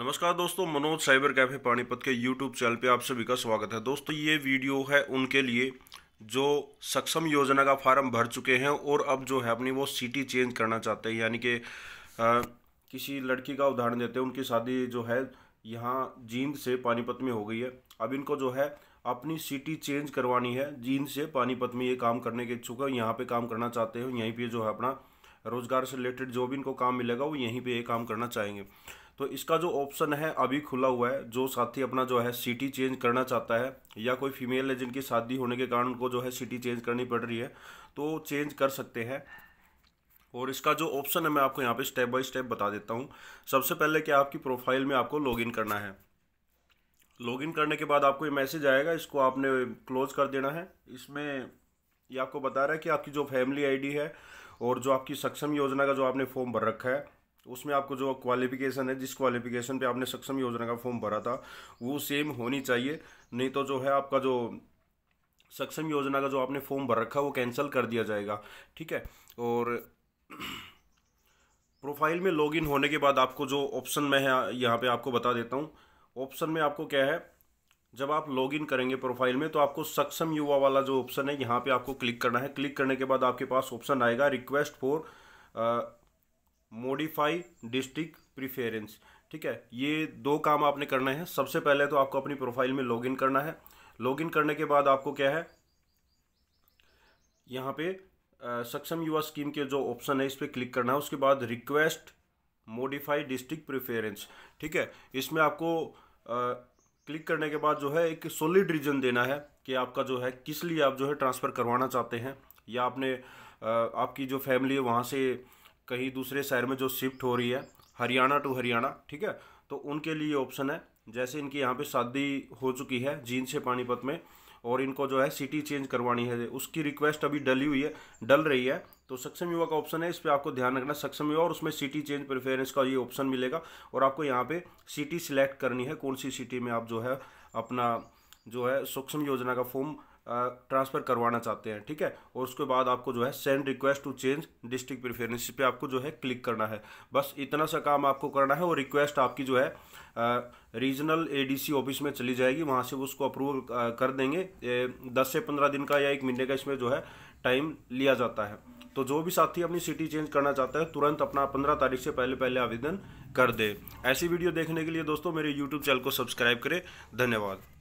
नमस्कार दोस्तों Manoj cyber cafe Panipat के यूट्यूब चैनल पे आप सभी का स्वागत है दोस्तों ये वीडियो है उनके लिए जो सक्षम योजना का फार्म भर चुके हैं और अब जो है अपनी वो सिटी चेंज करना चाहते हैं यानी कि किसी लड़की का उदाहरण देते हैं उनकी शादी जो है यहाँ जींद से पानीपत में हो गई है अब इनको जो है अपनी सिटी चेंज करवानी है जींद से पानीपत में ये काम करने के इच्छुक है यहाँ पर काम करना चाहते हैं यहीं पर जो है अपना रोज़गार से रिलेटेड जो भी इनको काम मिलेगा वो यहीं पे ये काम करना चाहेंगे तो इसका जो ऑप्शन है अभी खुला हुआ है जो साथी अपना जो है सिटी चेंज करना चाहता है या कोई फीमेल है जिनकी शादी होने के कारण उनको जो है सिटी चेंज करनी पड़ रही है तो चेंज कर सकते हैं और इसका जो ऑप्शन है मैं आपको यहाँ पे स्टेप बाय स्टेप बता देता हूँ सबसे पहले कि आपकी प्रोफाइल में आपको लॉगिन करना है लॉगिन करने के बाद आपको ये मैसेज आएगा इसको आपने क्लोज कर देना है इसमें ये आपको बता रहा है कि आपकी जो फैमिली आईडी है और जो आपकी सक्षम योजना का जो आपने फॉर्म भर रखा है उसमें आपको जो क्वालिफिकेशन है जिस क्वालिफिकेशन पे आपने सक्षम योजना का फॉर्म भरा था वो सेम होनी चाहिए नहीं तो जो है आपका जो सक्षम योजना का जो आपने फॉर्म भर रखा है वो कैंसिल कर दिया जाएगा ठीक है और प्रोफाइल में लॉगिन होने के बाद आपको जो ऑप्शन में है यहाँ पे आपको बता देता हूँ ऑप्शन में आपको क्या है जब आप लॉग इन करेंगे प्रोफाइल में तो आपको सक्षम युवा वाला जो ऑप्शन है यहाँ पे आपको क्लिक करना है क्लिक करने के बाद आपके पास ऑप्शन आएगा request for modify district preference ठीक है ये दो काम आपने करना है सबसे पहले तो आपको अपनी प्रोफाइल में लॉग करना है लॉग करने के बाद आपको क्या है यहाँ पे सक्षम युवा स्कीम के जो ऑप्शन है इस पर क्लिक करना है उसके बाद रिक्वेस्ट मॉडिफाई डिस्ट्रिक्ट प्रिफेरेंस ठीक है इसमें आपको आ, क्लिक करने के बाद जो है एक सोलिड रीजन देना है कि आपका जो है किस लिए आप जो है ट्रांसफ़र करवाना चाहते हैं या आपने आपकी जो फैमिली है वहाँ से कहीं दूसरे शहर में जो शिफ्ट हो रही है हरियाणा टू हरियाणा ठीक है तो उनके लिए ऑप्शन है जैसे इनकी यहाँ पे शादी हो चुकी है जींद से पानीपत में और इनको जो है सिटी चेंज करवानी है उसकी रिक्वेस्ट अभी डली हुई है डल रही है तो सक्षम युवा का ऑप्शन है इस पर आपको ध्यान रखना सक्षम युवा और उसमें सिटी चेंज प्रेफरेंस का ये ऑप्शन मिलेगा और आपको यहाँ पे सिटी सिलेक्ट करनी है कौन सी सिटी में आप जो है अपना जो है सक्षम योजना का फॉर्म ट्रांसफ़र करवाना चाहते हैं ठीक है और उसके बाद आपको जो है send request to change district preference पे आपको जो है क्लिक करना है बस इतना सा काम आपको करना है और रिक्वेस्ट आपकी जो है रीजनल एडीसी ऑफिस में चली जाएगी वहाँ से वो उसको अप्रूव कर देंगे दस से पंद्रह दिन का या एक महीने का इसमें जो है टाइम लिया जाता है तो जो भी साथी अपनी सिटी चेंज करना चाहता है तुरंत अपना पंद्रह तारीख से पहले पहले आवेदन कर दे ऐसी वीडियो देखने के लिए दोस्तों मेरे यूट्यूब चैनल को सब्सक्राइब करें धन्यवाद